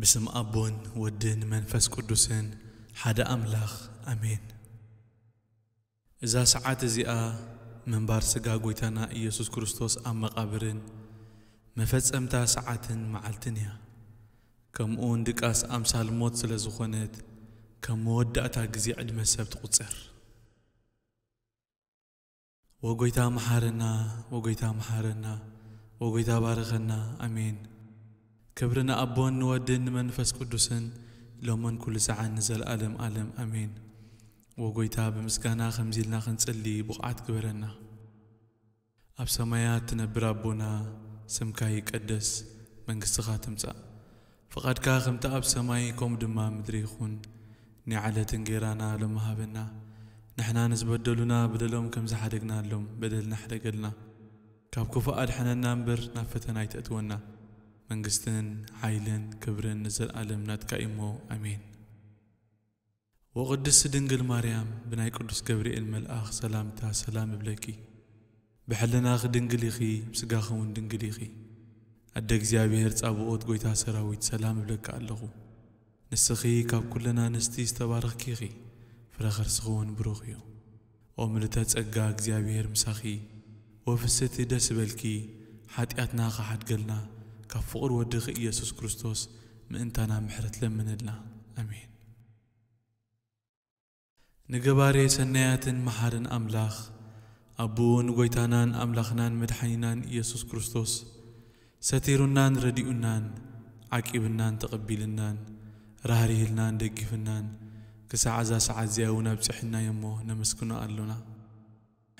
بسم أبون ودن منفس قدسن حدا أملاخ أمين إذا سعات زيا من بار سقا قويتانا يسوس كريستوس أم مقابرن مفتس أمتا ساعات معلتنيا كم أون دكاس أمسال موت سلزخونت كم مودة أتاقزي عدم السبت قصر وقويتا محارنا وقويتا محارنا وقويتا بارخنا أمين كبرنا أبون نودن منفس قدسن لومن كل ساعة نزل ألم ألم أمين وقويتا بمسكانا خمزيلنا خنسلي بقعد كبرنا أب سمايات نبرا بونا سمكاي قدس من قصغا تمسا فقد كاخم تأب سماي كوم دما مدريخون نعالة تنقيرانا لما هابنا نحنا نزبدلونا بدلوم كم زحدقنا لوم بدل نحرقلنا كاب كفاء حنا نامبر نفتنا يتأتونا መንግሥትን ኃይልን ክብርን ንዘለኣለም ናትካ እሞ ኣሜን ወቅድስቲ ድንግል ማርያም ብናይ ቅዱስ ገብርኤል መልኣኽ ሰላምታ ሰላም እብለኪ ብሕልናኺ ድንግል ኢኺ ምስጋኺ እውን ድንግል ኢኺ ኣደ እግዚኣብሔር ጻብኦት ጐይታ ሰራዊት ሰላም እብለካ ኣለኹ ንስኺ ካብ ኵለን ኣንስቲ ዝተባረኽኪ ኢኺ ፍረ ኸርስኺ እውን ብሩኽ እዩ ኦ ምልተ ጸጋ እግዚኣብሔር ምሳኺ ወፍስቲ ደስ በልኪ ሓጢኣትና ኸሓድገልና ካብ ፍቕሪ ወድኺ ኢየሱስ ክርስቶስ ምእንታና ምሕረት ለምንልና ኣሜን ንገባሬ ሰናያትን መሓርን ኣምላኽ ኣቦን ጐይታናን ኣምላኽናን መድሓኒናን ኢየሱስ ክርስቶስ ሰቲሩናን ረዲኡናን ዓቂብናን ተቐቢልናን ራህሪህልናን ደጊፍናን ክሳዕ እዛ ሰዓት እዚኣ እውን ኣብፅሕናዮ እሞ ነመስግኖ ኣሎና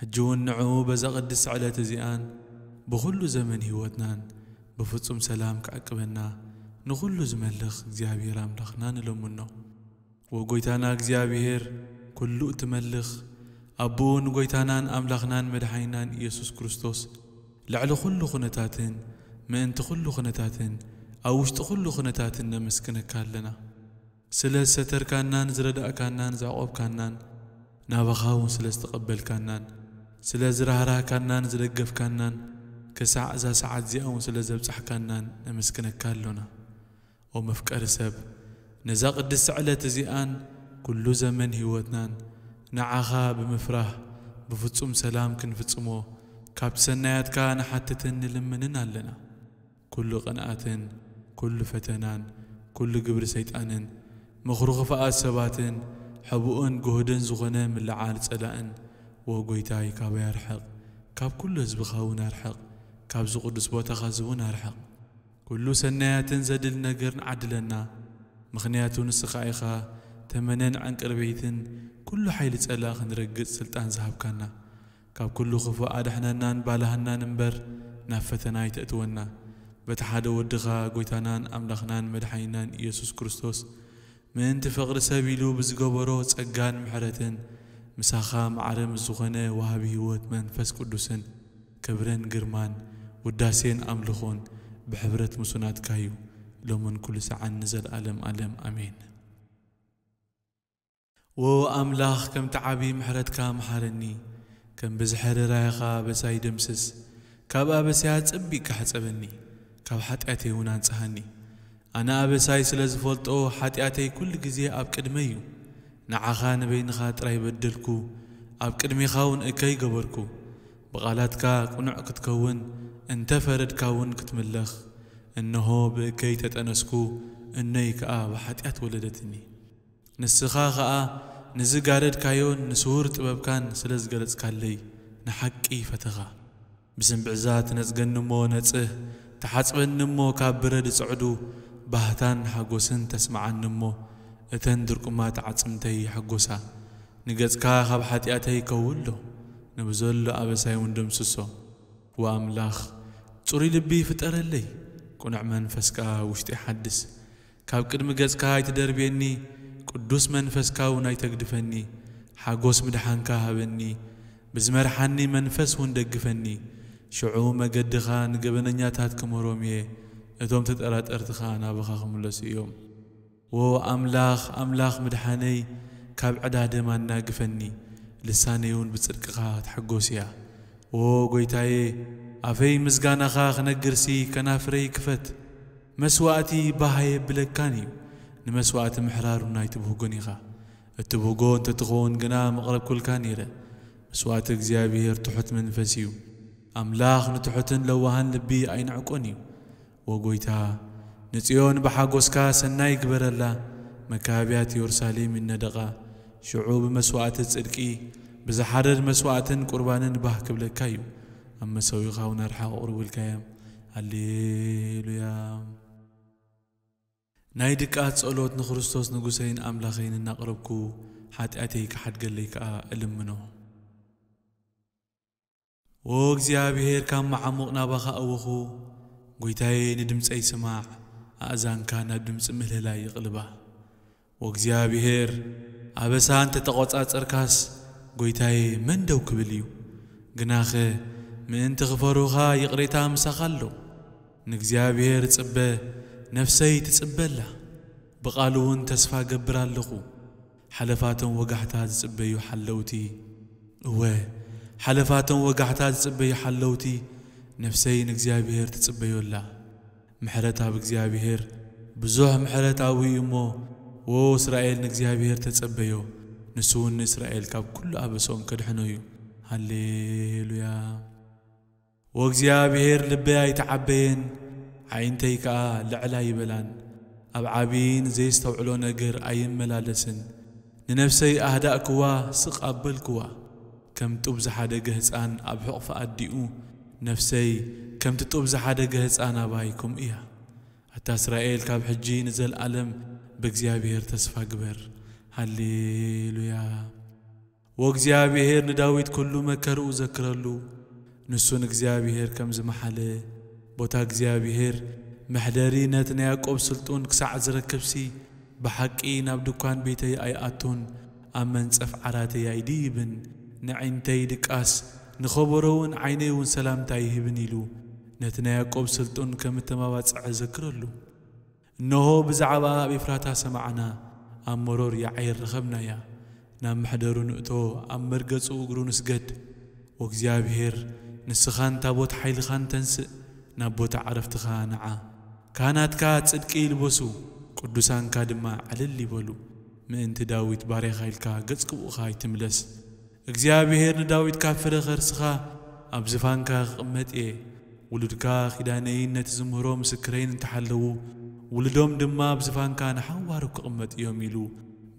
ሕጂ እውን ንዕኡ በዛ ቅድስ ዕለት እዚኣን ብኹሉ ዘመን ህይወትናን بفصوم سلام كعقبنا ንኹሉ ዝመልኽ እግዚኣብሔር ኣምላኽና ንለምኖ ወጎይታና እግዚኣብሔር ኩሉ እትመልኽ ኣቦን ጎይታናን ኣምላኽናን መድሓይናን ኢየሱስ ክርስቶስ ልዕሊ ኩሉ ኹነታትን ምእንቲ ኩሉ ኹነታትን ኣብ ውሽጢ ኩሉ ኹነታትን ነመስክነካ ኣለና ስለ ዝሰተርካናን ዝረዳእካናን ዝዕቆብካናን ናባኻ እውን ስለ ዝተቐበልካናን ስለ ዝራህራህካናን ዝደገፍካናን ክሳዕ እዛ ሰዓት እዚኦም ስለ ዘብፃሕካናን ነመስክነካ ኣሎና ኦ መፍቀሪ ሰብ ነዛ ቅድስቲ ዕለት እዚኣን ኩሉ ዘመን ህይወትናን ንዓኻ ብምፍራህ ብፍጹም ሰላም ክንፍጽሞ ካብ ሰናያትካ ንሓትትን ንልምንን ኣለና ኩሉ ቕንኣትን ኩሉ ፈተናን ኩሉ ግብሪ ሰይጣንን ምኽሩ ክፍኣት ሰባትን ሕቡኡን ግሁድን ዝኾነ ምልዓል ጸላእን ወጎይታይ ካበይ ኣርሕቕ ካብ ኩሉ ህዝብኻ እውን ኣርሕቕ ካብዚ ቅዱስ ቦታኻ ዝውን ኣርሕቕ ኩሉ ሰናያትን ዘድል ነገርን ዓድለና ምኽንያቱ ንስኻ ኢኻ ተመነን ዓንቅርቤይትን ኩሉ ሓይሊ ጸላእ ክንረግጽ ስልጣን ዝሃብካና ካብ ኩሉ ክፉእ ኣድሕነናን ባልህናን እምበር ናብ ፈተና ይተእትወና በቲ ሓደ ወድኻ ጐይታናን ኣምላኽናን መድሓኒናን ኢየሱስ ክርስቶስ ምእንቲ ፍቕሪ ሰብ ኢሉ ብዝገበሮ ጸጋን ምሕረትን ምሳኻ መዓርም ዝኾነ ዋሃቢ ህይወት መንፈስ ቅዱስን ክብርን ግርማን ውዳሴን ኣምልኾን ብሕብረት ምሱናትካዩ ሎምን ኩሉ ሰዓን ንዘለኣለም ኣለም ኣሜን ወ ኣምላኽ ከምቲ ዓብዪ ምሕረትካ መሓረኒ ከም ብዝሕሪ ራይኻ በሳይ ደምስስ ካብ ኣበሳያ ጽቢቕ ካሕፀበኒ ካብ ሓጢኣተይ እውን ኣንጽሃኒ ኣነ ኣበሳይ ስለ ዝፈልጦ ሓጢኣተይ ኩሉ ግዜ ኣብ ቅድመ እዩ ንዓኻ ንበይንኻ ጥራይ በደልኩ ኣብ ቅድሚኻ እውን እከይ ገበርኩ ብቓላትካ ቁኑዕ ክትከውን انت فرد كاون كتملخ انه بكي تتنسكو اني كا وحتيات ولدتني نسخا غا نزقارد كايون نسور تببكان سلز قلت كالي نحكي فتغا بسن بعزات نزقن مو نتسه تحاتب مو كابرد سعدو بهتان حقوسن تسمع مو اتندرك ما تعتمتي حقوسا نقز كاخب حتياتي كولو نبزولو ابسايون دمسوسو واملاخ ጽሩይ ልቢ ፍጠረለይ ቁኑዕ መንፈስካ ውሽጢ ሓድስ ካብ ቅድሚ ገጽካ ኣይትደርብየኒ ቅዱስ መንፈስካ እውን ኣይተግድፈኒ ሓጐስ ምድሓንካ ሃበኒ ብዝመርሓኒ መንፈስ እውን ደግፈኒ ሽዑ መገድኻ ንገበነኛታት ክምህሮም እየ እቶም ተጠራጠርትኻ ናብኻ ክምለሱ እዮም ወ ኣምላኽ ኣምላኽ ምድሓነይ ካብ ዕዳ ደማ እናግፈኒ ልሳነይ እውን ብጽድቅኻ ትሐጐስ እያ ወ ጐይታዬ افي مزگانە خاخ گرسی کە نافرەی کفەت مەسواتی باهەیە بلەکانی و نمەسواتە محرار و نایتبوو گونیغا ئەتبوو گۆن تتغۆن گنا كل كانيره مسوات گزیاویر تحت من فسيو املاخ نتحتن لە وەهان لبی ئاین عقۆنی وەگۆیتا نچیۆن بە حاگۆسکا سەنای گبەرە مكابيات مەکابیات یۆرسالیمی نەدەغا شعوب مەسواتە چرکی بزحرر مسواتن مەسواتن قوربانن باهکە أما سوي خاونا رحا أقرب ኣሌሉያ ናይ ድቃት ጸሎት ንክርስቶስ ንጉሰይን ኣምላኸይን እናቕረብኩ ሓጢኣተይ ክሓድገለይ ከዓ እልምኖ ዎ እግዚኣብሔር ካብ መዓሙቕ ናባኻ እወኹ ጐይታዬ ንድምፀይ ስማዕ ኣእዛንካ ናብ ድምፂ ምህልላይ ይቕልባ ወ እግዚኣብሔር ኣበሳ እንተ ተቖጻጸርካስ ጐይታዬ መን ደው ክብል እዩ ግናኸ من تغفروها يقريتا مسخالو نكزيابير تصبه نفسي تتصبلا بقالون تسفا قبرالخو حلفاتن وقحتا تصبيو حلوتي و حلفاتن وقحتا تصبيو حلوتي نفسي نكزيابير تتصبيو لا محرتا بكزيابير بزوح محرتا ويمو و اسرائيل نغزيابير تتصبيو نسون اسرائيل كاب كل ابسون كدحنو هاليلويا وإغزيابير لبيعي تعبين عينتي تيكا لعلا يبلان أبعابين زي استوعلو نقر أيم ملالسن لنفسي أهداء كوا سق أبل كوا كم تبز حدا جهزان أب حقف أديو نفسي كم تتبز حدا جهزان أبايكم إياه حتى إسرائيل كاب حجي نزل ألم بإغزيابير تسفى قبر هالليلويا وإغزيابير نداويت كل مكر وذكرلو ንሱን እግዚኣብሔር ከም ዝመሓለ ቦታ እግዚኣብሔር መሕደሪ ነቲ ናይ ያዕቆብ ስልጡን ክሳዕ ዝረክብሲ ብሓቂ ናብ ድኳን ቤተይ ኣይኣቱን ኣብ መንጸፍ ዓራተይ ኣይድይብን ንዓይንተይ ድቃስ ንኸበሮ እውን ዓይነይ እውን ሰላምታ ይህብን ኢሉ ነቲ ናይ ያዕቆብ ስልጡን ከም እተመባፅዐ ዘክረሉ እነሆ ብዛዕባ ኣብ ኤፍራታ ሰማዕና ኣብ መሮር የዓይር ረኸብናያ ናብ ምሕደሩ ንእቶ ኣብ መርገጹ እግሩ ንስገድ ወእግዚኣብሔር ንስኻን ታቦት ሓይልኻን ተንስእ ናብ ቦታ ዓረፍትኻ ንዓ ካህናትካ ጽድቂ ይልበሱ ቅዱሳንካ ድማ ዕልል ይበሉ ምእንቲ ዳዊት ባርኻ ኢልካ ገጽ ክቡእኻ ይትምለስ እግዚኣብሔር ንዳዊት ካብ ፍረ ኸርስኻ ኣብ ዝፋንካ ክቕመጥ እየ ውሉድካ ኺዳነይን ነቲ ዝምህሮ ምስክረይን እንተሓለዉ ውሉዶም ድማ ኣብ ዝፋንካ ንሓዋሩ ክቕመጥ እዮም ኢሉ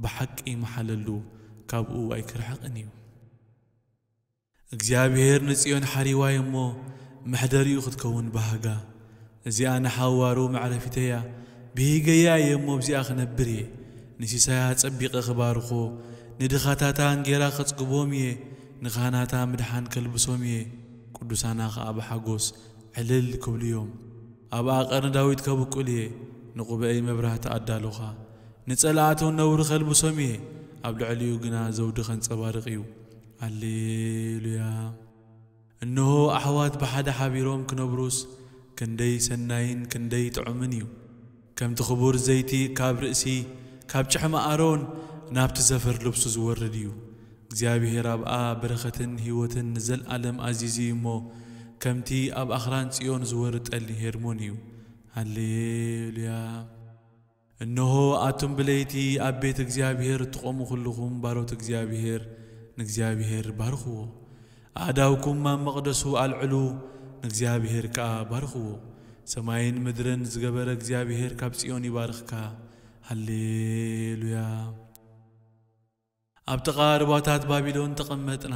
ብሓቂ መሓለሉ ካብኡ ኣይክርሕቕን እዩ እግዚአብሔር ንጽዮን ሓሪዋይ እሞ መሕደሪኡ ክትከውን ባህጋ እዚኣ ንሓዋሩ መዕረፊተ እያ ብሂገያ እየ እሞ ብዚኣ ክነብር እየ ንሲሳያ ጸቢቐ ኽባርኾ ንድኻታታ እንጌራ ኸጽግቦም እየ ንኻናታ ምድሓን ከልብሶም እየ ቅዱሳና ኸዓ ብሓጐስ ዕልል ክብሉ እዮም ኣብኣ ቀርኒ ዳዊት ከብቁል እየ ንቑበአይ መብራህቲ ኣዳሉኻ ንጸላኣቶም ነውሪ ኸልብሶም እየ ኣብ ልዕሊኡ ግና ዘውዲ ኸንጸባርቕ እዩ هللويا انه احوات بحد حبيروم كنبروس كندي سناين كندي طعمنيو كم تخبور زيتي كاب رأسي كاب چحم آرون نابت زفر لبس زورديو እግዚአብሔር ኣብኣ በረኸትን ህይወትን ንዘለኣለም ኣዚዙ እሞ ከምቲ ኣብ ኣኽራን ጽዮን ዝወርጠሊ ሄርሞን እዩ ሃሌሉያ እነሆ ኣቱም ብለይቲ ኣብ ቤት እግዚኣብሔር እትቖሙ ኩልኹም ባሮት እግዚኣብሔር ንእግዚአብሔር ባርኽዎ ኣእዳውኩም ኣብ መቕደሱ ኣልዕሉ ንእግዚአብሔር ከዓ ባርኽዎ ሰማይን ምድርን ዝገበረ እግዚኣብሔር ካብ ጽዮን ይባርኽካ ሃሌሉያ ኣብ ጥቓ ርባታት ባቢሎን ተቐመጥና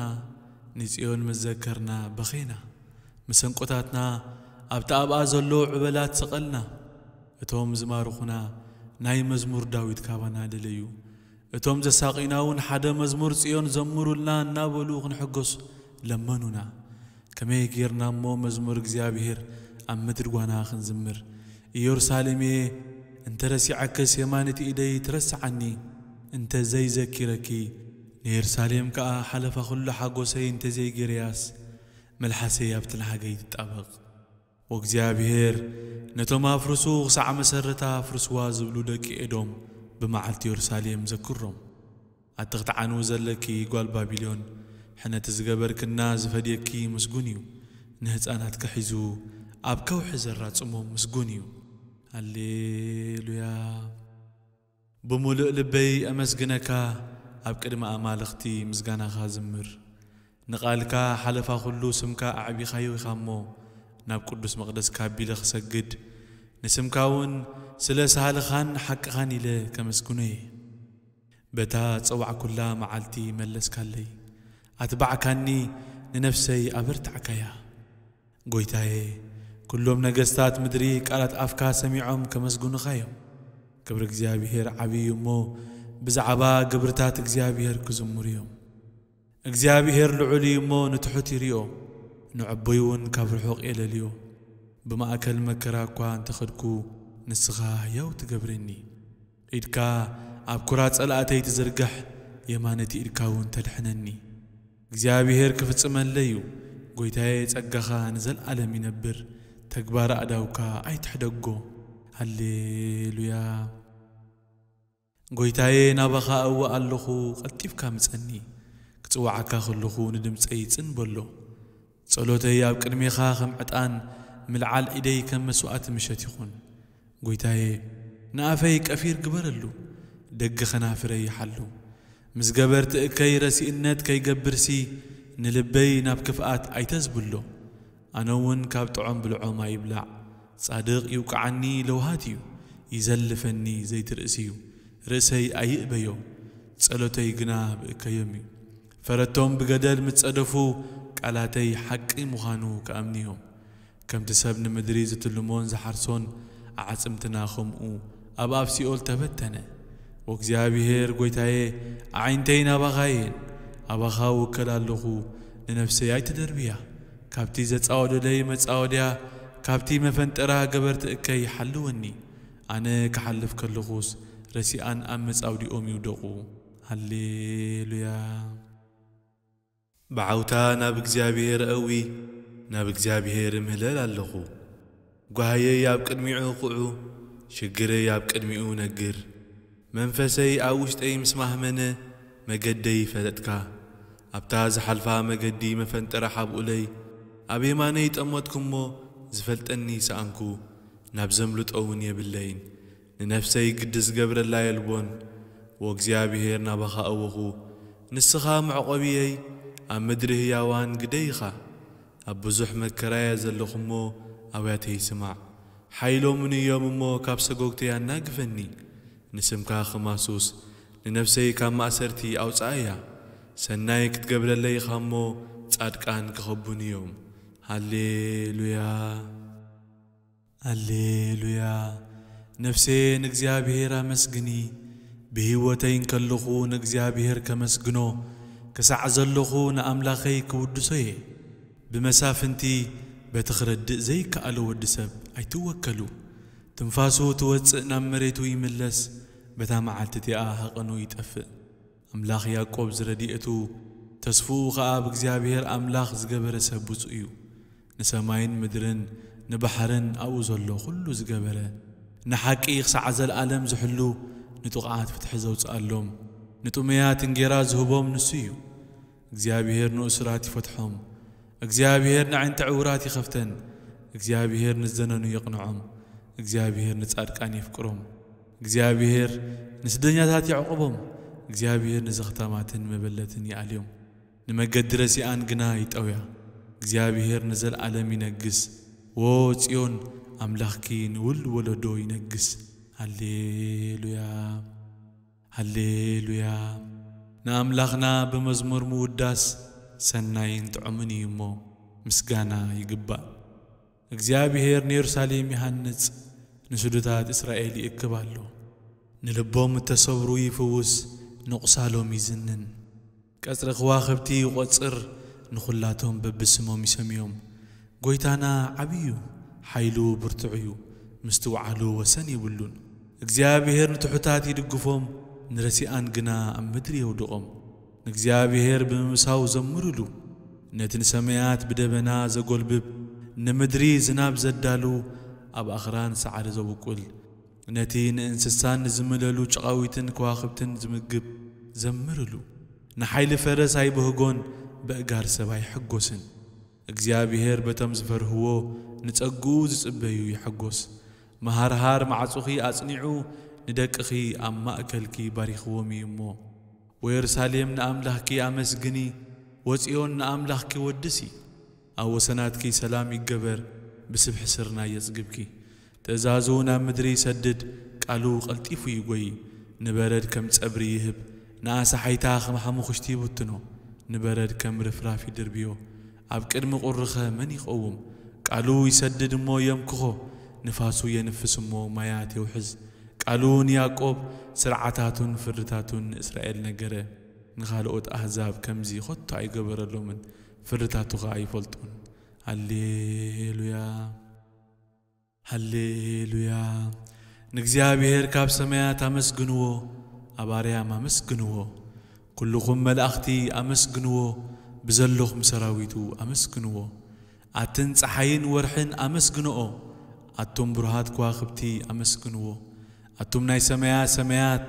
ንጽዮን መዘከርና በኺና መሰንቆታትና ኣብቲ ኣብኣ ዘሎ ዕበላት ሰቐልና እቶም ዝማርኹና ናይ መዝሙር ዳዊት ካባና ደለዩ اتوم زساقيناون حدا مزمور صيون زمرولنا نابلو كنحقص لمنونا كما يغيرنا مو مزمور እግዚአብሔር ኣብ ምድር ጓና ክንዝምር ኢየሩሳሌም እንተ ረሲዓከስ የማንት ኢደይ ትረስዓኒ እንተ ዘይዘኪረኪ ንኢየሩሳሌም ከዓ ሓለፋ ኩሉ ሓጎሰይ እንተ ዘይገርያስ መልሓሰይ ኣብትን ሃገይ ትጣበቕ ወእግዚኣብሔር ነቶም ኣፍርሱ ክሳዕ መሰረታ ኣፍርስዋ ዝብሉ ደቂ ኤዶም بمعلت زكرم اتغت عنو زلكي قال بابليون حنا تزقبر كناز فديكي مسقونيو نهزانات كحزو أب كوح زرات أمهم مسقونيو هللويا بملؤ لبي أمسقنكا أب كدم أمالختي مسقانا خازمر نقالكا حلفا خلو سمكا أعبي خيو خامو ناب قدس مقدس كابيل خسجد نسمكاون سلا سهل خان حق خاني له كمسكوني بتا تصوع كلها معالتي ملس كالي أتبعكني ننفسي أبرتعك يا قويتاي كلهم نجستات مدري قالت أفكا سميعهم كمسكون خيم كبرك زيابير عبي مو بزعبا قبرتات እግዚአብሔር كزمريهم زيابير لعلي مو نتحتي ريو نعبيون كبر حق إلى اليوم بما أكل مكرا كوان تخدكو نسغايا وتقبرني إدكا أبكرات ألأتي تزرقح يمانتي إدكاون تدحنني እግዚአብሔር ክፍጽመን ለዩ ጐይታዬ ጸጋኻ ንዘለዓለም ይነብር ተግባር ኣእዳውካ ኣይትሕደጎ ሃሌሉያ ጐይታዬ ናባኻ እወ ኣለኹ ቐልጢፍካ ምጸኒ ክጽዋዓካ ኸለኹ ንድምፀይ ይጽንበሎ ጸሎተይ ኣብ ቅድሜኻ ኸም ዕጣን ምልዓል ኢደይ ከም መሥዋዕቲ ምሸት ይኹን ጐይታዬ ንኣፈይ ቀፊር ግበረሉ ደገ ኸናፍረይ ይሓሉ ምስ ገበርቲ እከይ ረሲእነት ከይገብርሲ ንልበይ ናብ ክፍኣት ኣይተዝብሎ ኣነ እውን ካብ ጥዖም ብልዖም ኣይብላዕ ጻድቕ ይውቅዓኒ ለውሃት እዩ ይዘልፈኒ ዘይትርእሲ እዩ ርእሰይ ኣይእበዮ ጸሎተይ ግና ብእከዮም እዩ ፈረቶም ብገደል ምትጸደፉ ቃላተይ ሓቂ ምዃኑ ከኣምንዮም ከምቲ ሰብ ንምድሪ ዝትልሞን ዝሓርሶን ኣዓፅምትና ከምኡ ኣብ ኣብ ሲኦል ተበተነ ወእግዚኣብሔር ጐይታዬ ኣዓይንተይ ናባኻ እየን ኣባኻ ውከል ኣለኹ ንነፍሰይ ኣይትደርብያ ካብቲ ዘፃወደለይ መፃወድያ ካብቲ መፈንጠራ ገበር ትእከይ ሓልወኒ ኣነ ክሓልፍ ከለኹስ ረሲኣን ኣብ መጻውዲኦም ይውደቑ ሃሌሉያ ብዓውታ ናብ እግዚኣብሔር አዊ ናብ እግዚኣብሔር እምህለል ኣለኹ ጓህየይ ኣብ ቅድሚዑ ቑዑ ሽግረይ ኣብ ቅድሚኡ ነግር መንፈሰይ ኣብ ውሽጠይ ምስ ማህመነ መገደይ ፈለጥካ ኣብታ ዝሓልፋ መገዲ መፈንጠረ ሓብኡለይ ኣብ የማነይ ጠመጥኩሞ ዝፈልጠኒ ሰኣንኩ ናብ ዘምልጦ እውን የብለይን ንነፍሰይ ግዲ ዝገብረላ የልቦን ወእግዚኣብሔር ናባኻ እወኹ ንስኻ መዕቆቢየይ ኣብ ምድሪ ህያዋን ግደይኻ ኣብ ብዙሕ መከራየ ዘለኹሞ ئەوێت هی سما حیلۆ منی یۆممەوە کاپسە گۆکتیان ناگفنی نسم کاخ ماسووس لنفسەی کاماسەرتی ئەوچایە سەنایەکت گەبرە لەی خەمۆ چاتکان کە خۆبوونیوم هەلێلویا هەلێلویا نفسێ نگزیابێرا مەسگنی بهوەتەین کەلخۆ نگزیابێر کە مەسگنۆ کەسە عەزەلخۆ نە ئەملاخەی کە ودوسەیە بمەسافنتی በትኽርድ ዘይከኣለ ወዲ ሰብ ኣይትወከሉ ትንፋሱ ትወፅእ ናብ መሬቱ ይምለስ በታ መዓልቲ እቲኣ ሃቐኑ ይጠፍእ ኣምላኽ ያዕቆብ ዝረድኤቱ ተስፍኡ ኸዓ ብእግዚኣብሔር ኣምላኽ ዝገበረ ሰብ ብፁእ እዩ ንሰማይን ምድርን ንባሕርን ኣብኡ ዘሎ ዅሉ ዝገበረ ንሓቂ ክሳዕ ዘለኣለም ዝሕሉ ንጥቓዓት ፍትሒ ዘውፅኣሎም ንጡመያት እንጌራ ዝህቦም ንሱ እዩ እግዚኣብሔር ንእስራት ይፈትሖም እግዚኣብሔር ንዓይንተ ዕውራት ይኸፍተን እግዚኣብሔር ንዝዘነኑ የቕንዖም እግዚኣብሔር ንጻድቃን የፍቅሮም እግዚኣብሔር ንስደኛታት የዕቑቦም እግዚኣብሔር ንዘኽተማትን መበለትን ይኣልዮም ንመገዲ ረሲኣን ግና ይጠውያ እግዚኣብሔር ንዘለዓለም ይነግስ ዎ ጽዮን ኣምላኽኪ ንውል ወለዶ ይነግስ ሃሌሉያ ሃሌሉያ ንኣምላኽና ብመዝሙር ምውዳስ ሰናይን ጥዑምን እዩ እሞ ምስጋና ይግባእ እግዚኣብሔር ንኢየሩሳሌም ይሃንጽ ንስዱታት እስራኤል ይእክብ ኣሎ ንልቦም እተሰብሩ ይፍውስ ንቑሳሎም ይዝንን ቀጽሪ ኸዋኽብቲ ይቈጽር ንኹላቶም በብስሞም ይሰምዮም ጐይታና ዓብዩ ሓይሉ ብርቱዕ እዩ ምስቲ ዋዕሉ ወሰን ይብሉን እግዚኣብሔር ንትሑታት ይድግፎም ንረሲኣን ግና ኣብ ምድሪ የውድቖም እግዚአብሔር ብምምሳው ዘምሩሉ ነትን ሰማያት ብደበና ዘጐልብብ ንምድሪ ዝናብ ዘዳሉ ኣብ ኣኽራን ሰዓሪ ዘውቁል ነቲ ንእንስሳን ዝምለሉ ጭቓዊትን ከዋኽብትን ዝምግብ ዘምርሉ ንሓይሊ ፈረስ ኣይብህጎን በእጋር ሰብ ኣይሕጐስን እግዚኣብሔር በቶም ዝፈርህዎ ንጸጉኡ ዝጽበዩ ይሐጐስ መሃርሃር ማዕጹኺ ኣጽኒዑ ንደቅኺ ኣብ ማእከልኪ ባሪኽዎም እዩ እሞ ወየሩሳሌም ንኣምላኽኪ ኣመስግኒ ወፂዮን ንኣምላኽኪ ወድሲ ኣብ ወሰናትኪ ሰላም ይገበር ብስብሒ ስርና የጽግብኪ ትእዛዙ ናብ ምድሪ ይሰድድ ቃሉ ቐልጢፉ ይጐይ ንበረድ ከም ጸብሪ ይህብ ንኣሳሓይታ ከም ሓሙኽሽቲ ይብትኖ ንበረድ ከም ርፍራፍ ይድርብዮ ኣብ ቅድሚ ቁርኸ መን ይቐውም ቃሉ ይሰድድ እሞ የምክኾ ንፋሱ የንፍስ እሞ ማያት የውሕዝ ቃሉን ያዕቆብ ስርዓታቱን ፍርታቱን ንእስራኤል ነገረ ንኻልኦት ኣሕዛብ ከምዚ ኾቶ ኣይገበረሎምን ፍርታቱ ኸዓ ኣይፈልጡን ሃሌሉያ ሃሌሉያ ንእግዚኣብሔር ካብ ሰማያት ኣመስግንዎ ኣብ ኣርያም ኣመስግንዎ ኩልኹም መላእኽቲ ኣመስግንዎ ብዘለኹም ሰራዊቱ ኣመስግንዎ ኣትን ፀሓይን ወርሕን ኣመስግንኦ ኣቶም ብርሃት ከዋኽብቲ ኣመስግንዎ ኣቱም ናይ ሰማያት ሰማያት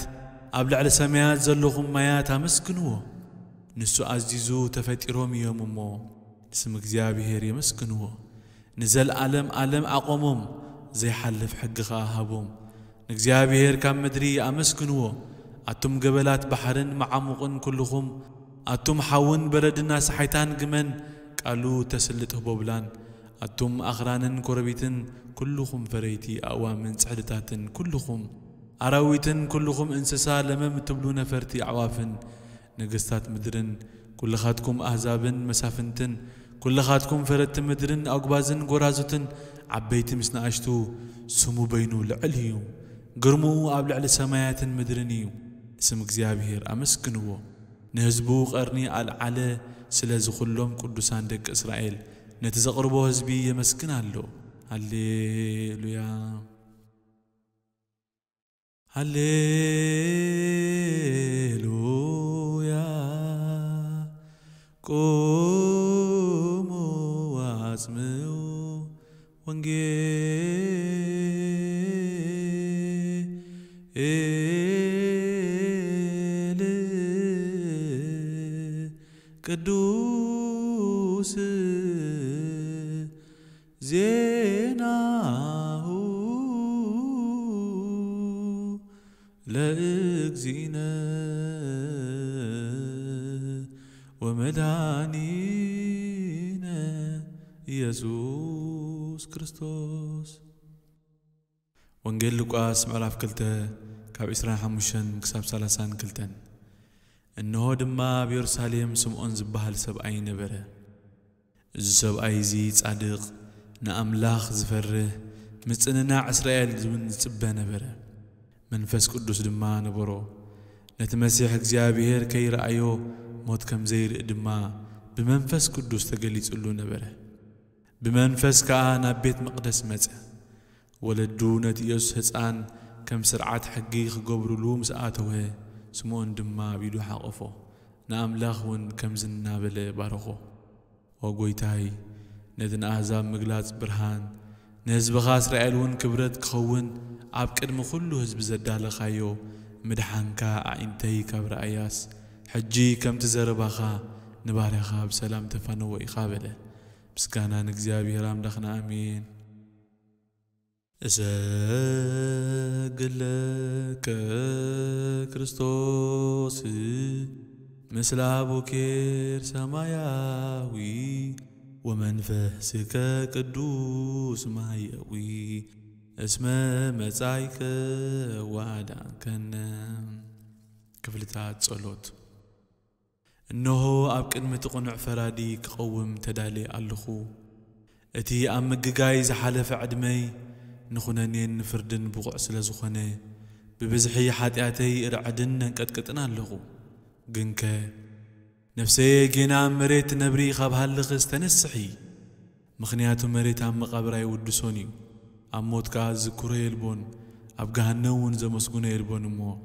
ኣብ ልዕሊ ሰማያት ዘለኹም ማያት ኣመስግንዎ ንሱ ኣዚዙ ተፈጢሮም እዮም እሞ ንስም እግዚኣብሔር የመስግንዎ ንዘለዓለም ዓለም ኣቆሞም ዘይሓልፍ ሕጊ ኸኣ ሃቦም ንእግዚኣብሔር ካብ ምድሪ ኣመስግንዎ ኣቱም ገበላት ባሕርን መዓሙቕን ኩልኹም ኣቱም ሓውን በረድና ሰሓይታን ግመን ቃሉ ተስልጥ ህቦብላን ኣቶም ኣኽራንን ኮረቢትን ኩልኹም ፈረይቲ ኣእዋምን ፅሕድታትን ኩልኹም ኣራዊትን ኩልኹም እንስሳ ለመም እትብሉ ነፈርቲ ኣዕዋፍን ነገስታት ምድርን ኩልኻትኩም ኣህዛብን መሳፍንትን ኩልኻትኩም ፈረቲ ምድርን ኣጉባዝን ጎራዙትን ዓበይቲ ምስ ንኣሽቱ ስሙ በይኑ ልዕል እዩ ግርሙ ኣብ ልዕሊ ሰማያትን ምድርን እዩ እስም እግዚኣብሔር ኣመስግንዎ ንህዝቡ ቐርኒ ኣልዓለ ስለ ዝኹሎም ቅዱሳን ደቂ እስራኤል نت زقربو هزبي يمسكن هلو هللويا هللويا قوموا واسمعوا وانجيل كدوسي ዜናሁ ለእግዚእነ ወመድኃኒነ ኢየሱስ ክርስቶስ ወንጌል ሉቃስ ምዕራፍ 2 ካብ 25 ክሳብ 32 እንሆ ድማ ኣብ የሩሳሌም ስምዖን ዝበሃል ሰብኣይ ነበረ እዚ ሰብኣይ እዚ ጻድቕ نعم نأملاخ زفره مثلنا إسرائيل زمن تبى نبره من فس قدوس دماء نبرو نتمسيح زيابير كير أيو موت كم زير دماء بمنفس قدوس تقلي تقولو نبره بمنفس كأنا بيت مقدس متى ولدونة يسوس هسان كم سرعات حقيق قبر لوم سآتوه سمون دماء بيدو حقفو نأملاخ ون كم زنا بله بارخو وقويتاي تاي نذن أهزام مجلات برهان نهز بغاس رأيلون كبرت كخوون عب كدم خلو هز بزدال خيو مدحانكا عينتي كبر أياس حجي كم تزربخا نباري خاب سلام تفانو وإخابلة بس كانا نكزيابي هرام دخنا أمين أسألك كريستوس مثل أبو كير سماياوي ومن فاسك كدوس معيوي اسما مزعيك وعدا كنا كفلتات صلوت انه اب كلمة قنع فرادي كقوم تدالي الخو اتي ام جاي زحلف عدمي نخنانين فردن بقع سلازخنه ببزحي حاتياتي رعدن قد قطنا الخو جنكه نفسي جينا مريت نبري خبها اللغز تنسحي مخنياتو مريت عم قبراي ودسوني عم موت كاز كوري البون أبقاها النوون زا مسكونة البون مو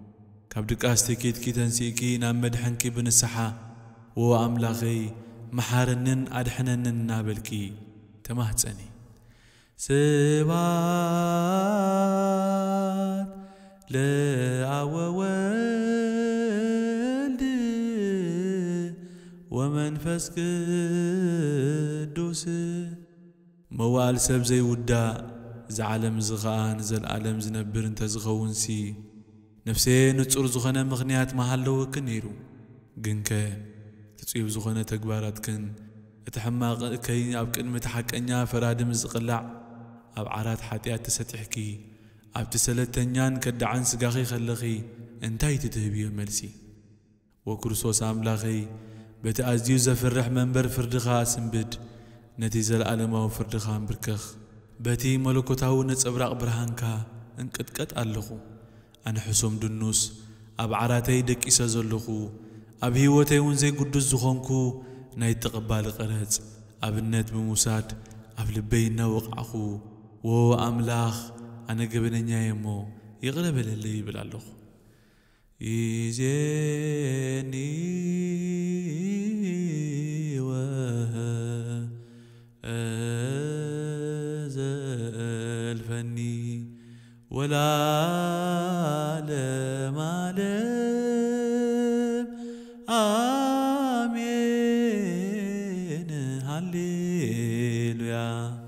كابدك أستيكيت كي تنسيكي نعمد حنكي بنسحة و أملاغي محارنن أدحننن نابلكي تمهتسني سبات لأوه ወመንፈስ ቅዱስ መዋእል ሰብ ዘይውዳእ እዚ ዓለም እዚ ኸዓ ንዘለኣለም ዝነብር እንተዝኸውንሲ ነፍሴ ንጹር ዝኾነ ምኽንያት መሃለወክን ነይሩ ግን ከ ትጽዩብ ዝኾነ ተግባራትክን እቲ ሕማቕ እከይ ኣብ ቅድሚ እቲ ሓቀኛ ፈራድም ዝቕላዕ ኣብ ዓራት ሓጢኣት ተሰጢሕኪ ኣብቲ ሰለተኛን ከዳዓን ስጋኺ ኸለኺ እንታይ ትትህብዮ መልሲ ወክርስቶስ ኣምላኸይ بت أزيو زفرح منبر فردخا سنبد نتي زلالماو فردخا انبርከኽ በቲ መለኮታዊ ነጸብራቕ ብርሃንካ እንቅጥቀጥ ኣለኹ ኣነ ሕሱም ድኑስ ኣብ ዓራተይ ደቂሰ ዘለኹ ኣብ ህይወተይ እውን ዘይጉዱስ ዝኾንኩ ናይ ተቕባሊ ቕረጽ ኣብነት ብምውሳድ ኣብ ልበይ እናወቕዕኹ ወ ኣምላኽ ኣነ ገበነኛየ እሞ ይቕረ በለለይ ይብል ኣለኹ إجاني وها أذى الفني والعالم علم آمين هللويا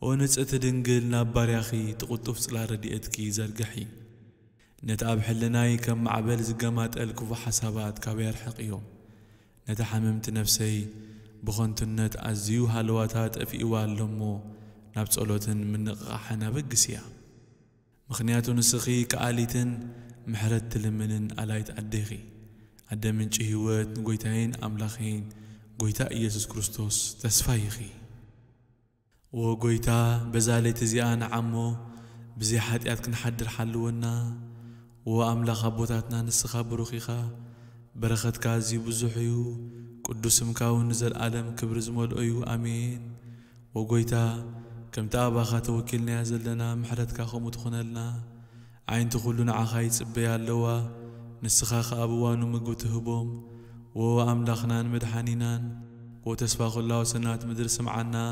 ونسأت دنجل نابار يا أخي تقطف صلاة رديئتك زرقحي نت آب حلناي كم عبال زقامات الكفو حسابات كابير حقيو نت حممت نفسي بخنت النت أزيو هالواتات في إيوال لمو نبت صلوتن من نقاحنا بقسيا مخنياتو نسخي كآليتن محرد تلمنن ألايت أديخي أدامن جهيوات نقويتاين أملاخين قويتا إيسوس كريستوس تسفايخي وقويتا بزالي تزيان عمو بزي حاتيات كنحدر حلونا و املا خبوتاتنا نسخا بروخيخا برخت كازي بزحيو قدوس مكاو نزل عالم كبر زمول ايو امين و قويتا كم تابا خاتو كلنا زلنا محلت كاخو متخنلنا عين تخلون عخاي تسبيا اللوا نسخا خابوانو مقو تهبوم و املا خنان مدحانينان و تسفاخ الله سنات مدر معنا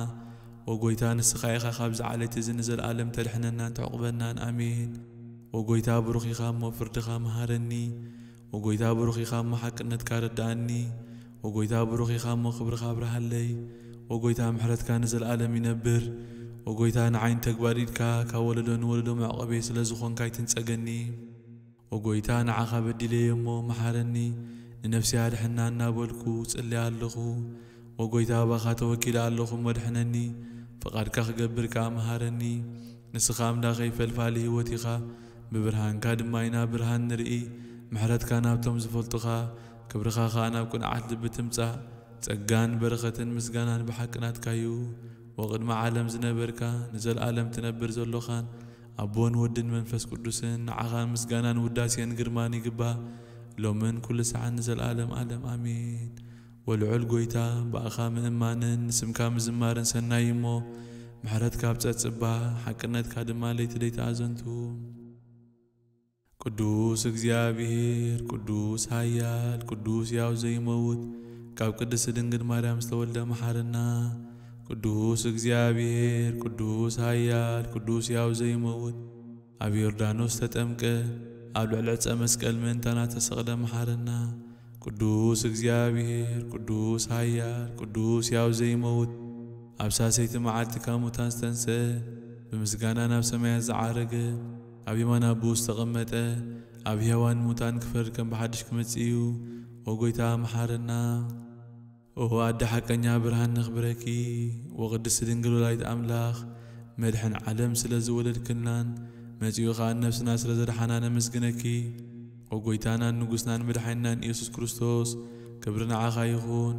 و قويتا نسخا يخا خابز عالي تزنزل عالم تلحننا تعقبنا امين وقويتا بروخي خام وفرد خام هارني وقويتا بروخي خام حقنت كارداني وقويتا بروخي خام وخبر خابر هلي وقويتا محرتك نزل عالم ينبر وقويتا نعين تقباريدكا كاولدو نولدو معقبي سلزخون كاي تنسأقني وقويتا نعاقا بدلي يمو محارني ንነፍሲ ኣድሕና እናበልኩ ጽልይ ኣለኹ ወጎይታ ባኻ ተወኪል ኣለኹ መድሕነኒ ፍቓድካ ክገብር ከዓ መሃረኒ ንስኻ ኣምላኸይ ፈልፋሊ ህይወት ኢኻ ببرهانك دما إنا برهان نرئي محرتك نابتم زفلتخا كبرخا خانا بقنعت لب تمسح تقان برخة مسقانا بحقنات كايو وقدم عالم زنبركا نزل عالم تنبر زلوخان أبون ودن منفس قدسن عغان مسقانا وداسيان قرماني قبا لومن كل ساعة نزل عالم عالم آمين والعل قويتا بأخا مئمانا سمكا مزمارا سنايمو محرتك بتتسبا حقنتك دما ليت ليت أزنتو ቅዱስ እግዚአብሔር ቅዱስ ኃያል ቅዱስ ያው ዘይመውት ካብ ቅድስት ድንግል ማርያም ዝተወልደ መሓርና ቅዱስ እግዚአብሔር ቅዱስ ኃያል ቅዱስ ያው ዘይመውት ኣብ ዮርዳኖስ ተጠምቀ ኣብ ልዕሊ ዕፀ መስቀል ምእንታና ተሰቕለ መሓርና ቅዱስ እግዚአብሔር ቅዱስ ኃያል ቅዱስ ያው ዘይመውት ኣብ ሳሰይቲ መዓልቲ ካብ ሙታን ዝተንስአ ብምስጋና ናብ ሰማያት ዝዓረገ أبي ما نابوس تغمته أبي هوان موتان كفر كم بحدش كمتسيو وقويتا محارنا وهو أدى حكا برهان نخبركي وقدس دنقلو لايت أملاخ مدحن علم سلا زولد كنان مزيو خان نفسنا سلا زرحنا نمسجنكي وقويتانا نقصنا مدحنا إيسوس كريستوس كبرنا عاخا يخون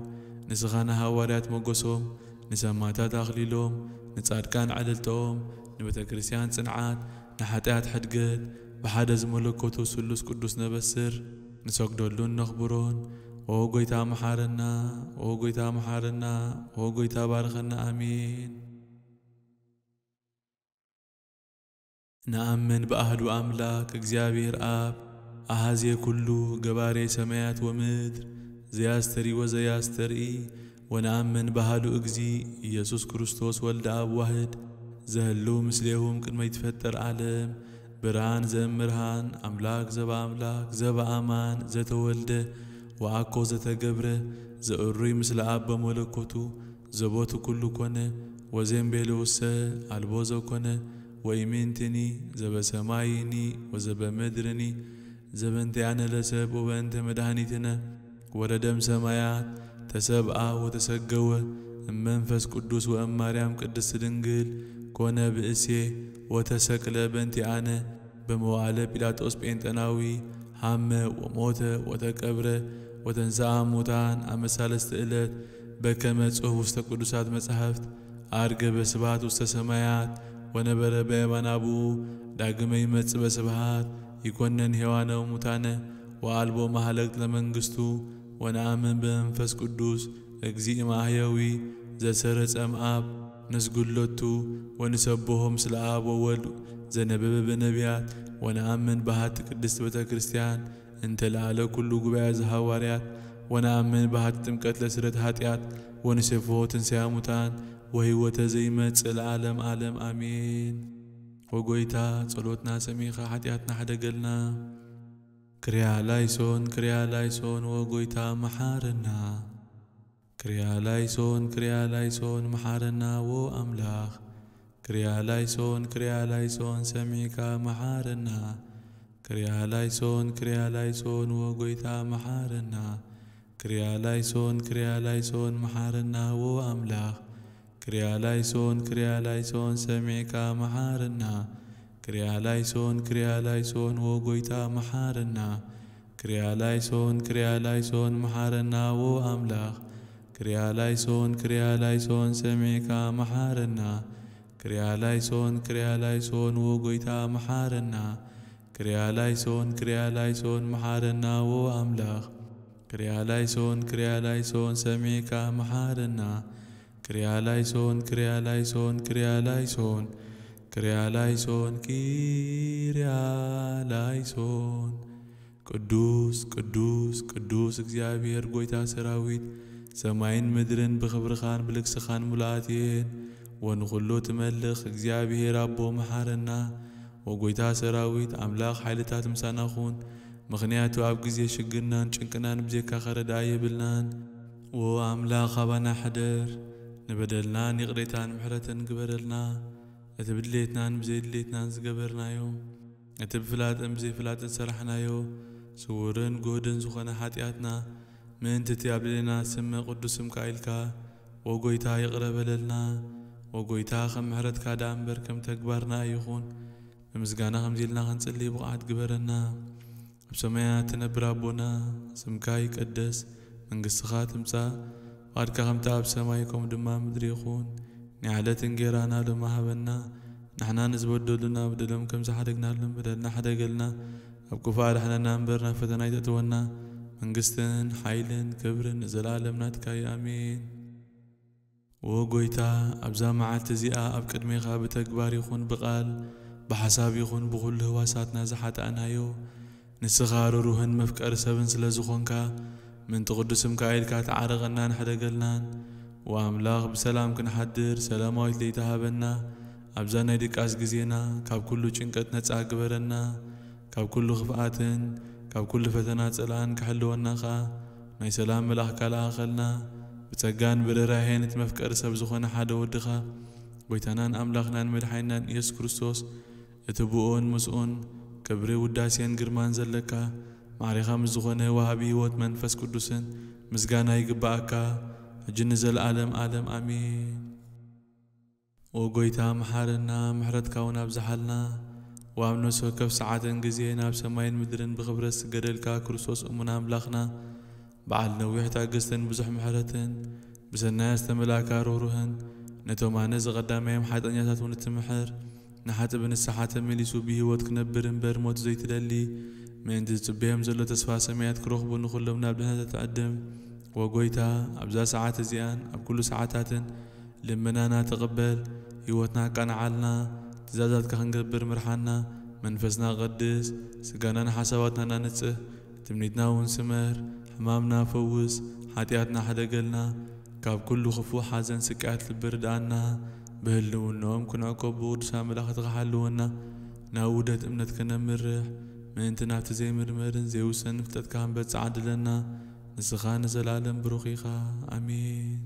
نسخانا هواريات مقصهم نسماتات أخليلهم نتصادقان عدلتهم نبتا كريسيان صنعات ንኃጢአት ሕድገት ብሓደ ዝመለኮቱ ስሉስ ቅዱስ ነበስር ንሰግደሉን ነኽብሮን ኦ ጐይታ መሓረና ኦ ጐይታ መሓረና ኦ ጐይታ ባርኸና ኣሚን ንኣምን ብኣህዱ ኣምላክ እግዚኣብሔር ኣብ ኣሃዝየ ኩሉ ገባሬ ሰማያት ወምድር ዘያስተሪዎ ዘያስተርኢ ወነኣምን ባህሉ እግዚ ኢየሱስ ክርስቶስ ወልደ ኣብ ዋህድ ዘህሉ ምስሌሁም ቅድመ ይትፈጠር ዓለም ብርሃን ዘእምርሃን አምላክ ዘበአምላክ ዘበአማን ዘተወልደ ወአኮ ዘተገብረ ዘእሩይ ምስለ ኣብ በመለኮቱ ዘቦቱ ኩሉ ኮነ ወዘንቤልውሰ አልቦ ዘኮነ ወኢሜንትኒ ዘበሰማይኒ ወዘበምድርኒ ዘበንቲያነ ለሰብ ወበእንተ መድኃኒትነ ወረደም ሰማያት ተሰብአ ወተሰገወ እመንፈስ ቅዱስ ወእም ማርያም ቅድስት ድንግል ኮነ ብእሴ ወተሰቅለ በንቲአነ በመዋዕለ ጲላጦስ ጴንጠናዊ ሐመ ወሞተ ወተቀብረ ወተንሥአ ሙታን አመ ሣልስተ ዕለት በከመ ጽሑፍ ውስተ ቅዱሳት መጻሕፍት አርገ በስብሐት ውስተ ሰማያት ወነበረ በየማነ አቡኡ ዳግመ ይመጽእ በስብሐት ይኮነን ሔዋነ ሙታነ ወአልቦ ማኅለቅት ለመንግሥቱ ወነአምን በመንፈስ ቅዱስ እግዚእ ማሕየዊ ዘሰረጸ እምአብ نسقلتو ونسبهم سلعاب وولو زنبب بنبيات ونعمن بهات قدست بتا كريستيان انت لعلى كل قبع زهواريات ونعمن بهات تمكت لسرد هاتيات ونسفوه تنسيا متان وهيوة زيمت العالم عالم آمين وقويتا صلوتنا سميخة حتياتنا قلنا كريا لايسون كريا لايسون وقويتا محارنا ክርያላይሶን ክርያላይሶን ዎ ኣምላኽ ክርያላይሶን ክርያላይሶን ሰሚዕካ መሓረና ክርያላይሶን ክርያላይሶን ወጎይታ መሓረና ክርያላይሶን ክርያላይሶን ዎ ኣምላኽ ክርያላይሶን ክርያላይሶን ሰሚዕካ መሓርና ክርያላይሶን ክርያላይሶን ወጎይታ መሓርና ክርያላይሶን ክርያላይሶን ዎ ኣምላኽ ክርያላይሶን ክርያላይሶን ሰሜካ መሓረና ክርያላይሶን ክርያላይሶን ወጎይታ መሓረና ክርያላይሶን ክርያላይሶን መሓረና ወ ኣምላኽ ክርያላይሶን ክርያላይሶን ሰሜካ መሓረና ክርያላይሶን ክርያላይሶን ክርያላይሶን ክርያላይሶን ኪርያላይሶን ቅዱስ ቅዱስ ቅዱስ እግዚአብሔር ጐይታ ሰራዊት ሰማይን ምድርን ብኽብርኻን ብልክስኻን ሙላእትየን ወንኹሉ ትመልኽ እግዚኣብሔር ኣቦ መሓረና ወጎይታ ሰራዊት ኣምላኽ ሓይልታት ምሳና ኹን ምኽንያቱ ኣብ ግዜ ሽግርናን ጭንቅናን ብዘካ ኸረዳ የብልናን ዎ ኣምላኽ ኣባና ሕደር ንበደልናን ይቕሬታን ምሕረትን ግበረልና እቲ ብድሌትናን ብዘይድሌትናን ዝገበርናዮ እቲ ብፍላጥን ብዘይፍላጥን ሰራሕናዮ ስውርን ጎህድን ዝኾነ ሓጢኣትና من تتيابلنا سم قدس مكايلكا وغويتا يقرب لنا وغويتا خم محرتكا دامبر كم تكبرنا يخون خم بمسقانا خنس اللي بقعد قبرنا بسمياتنا برابونا سمكاي قدس يقدس من قسخات مصا وعدكا تاب سمايكم دما مدري يخون نعلة غيرانا دما هبنا نحنا نزبدلنا بدلهم كم زحدقنا لهم بدلنا حدقلنا أبكفار حنا نامبرنا فتنا يتتونا መንግሥትን ኃይልን ክብርን ንዘላለም ናትካ ይኣሜን ወ ጐይታ ኣብዛ መዓልቲ እዚኣ ኣብ ቅድሜኻ ብተግባር ይኹን ብቓል ብሓሳብ ይኹን ብኹሉ ህዋሳትና ዝሓጣእናዮ ንስኻ ርሩህን መፍቀሪ ሰብን ስለ ዝኾንካ ምንቲ ቅዱስ ምካኤልካ ተዓረቐናን ሓደገልናን ወኣምላኽ ብሰላም ክንሓድር ሰላማዊት ለይተሃበና ኣብዛ ናይ ድቃስ ግዜና ካብ ኩሉ ጭንቀት ነፃ ግበረና ካብ ኩሉ ክፍኣትን ካብ ኩሉ ፈተና ፀላእን ክሕልወና ኸኣ ናይ ሰላም መልኣኽ ካለኣኸልና ብጸጋን ብርህራሄን እቲ መፍቀሪ ሰብ ዝኾነ ሓደ ወድኻ ጐይታናን ኣምላኽናን መድሓይናን ኢየሱስ ክርስቶስ እቲ ብኡን ምስኡን ክብሪ ውዳሴን ግርማን ዘለካ ማዕሪኻ ምስ ዝኾነ ዋሃቢ ህይወት መንፈስ ቅዱስን ምስጋና ይግባአካ ሕጂ ንዘለዓለም ኣለም ኣሜን ኦ ጐይታ መሓርና ምሕረትካ እውን ኣብዝሓልና وام نسوكف ساعة جزينا بسماين مدرن بخبرس قرلكا كرسوس أمنا ملاخنا بعل نويح تاقستن بزح محرتن بسنا استملاكا روروهن نتوم أنز غداميم حتى نياتات ونتمحر نحات بن السحات مليسو به وتكنبر امبر موت زيت دلي من تزبيهم زلو تسفى سميات كروخ بنخلهم نابلنا تتقدم وقويتا أبزا ساعات زيان أب كل ساعاتات لمنانا تقبل هيوتنا كان عالنا ትእዛዛትካ ክንገብር ምርሓና መንፈስና ቐድስ ስጋናን ሓሳባትና ናንጽህ ትምኒትና እውን ስመር ሕማምና ፈውስ ሓጢኣትና ሓደገልና ካብ ኩሉ ክፉእ ሓዘን ስቃያት ልብርዳኣና ብህልውንኦም ክንዕቆብ ብቅዱሳ መላእኽትኻ ሓልወና ናብ ውደት እምነት ከነምርሕ ምእንቲ ናብቲ ዘይምርምርን ዘይውሰን ፍልጠትካ ክንበፅዕ ዓድለና ንስኻ ንዘለኣለም ብሩኽ ኢኻ ኣሜን